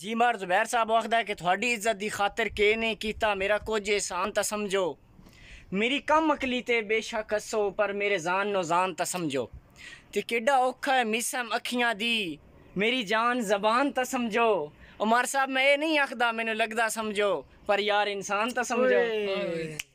जी मार जुबैर साहब आखद कि थोड़ी इज्जत की खातर के नहीं किया मेरा कुछ एहसान तो समझो मेरी कम अकली तो बेशक हसो पर मेरे जान जान तो समझो तो किडा औखा है मिसम अखियाँ दी मेरी जान जबान तो समझो उमर साहब मैं ये नहीं आखता मैं लगता समझो पर यार इंसान तो समझो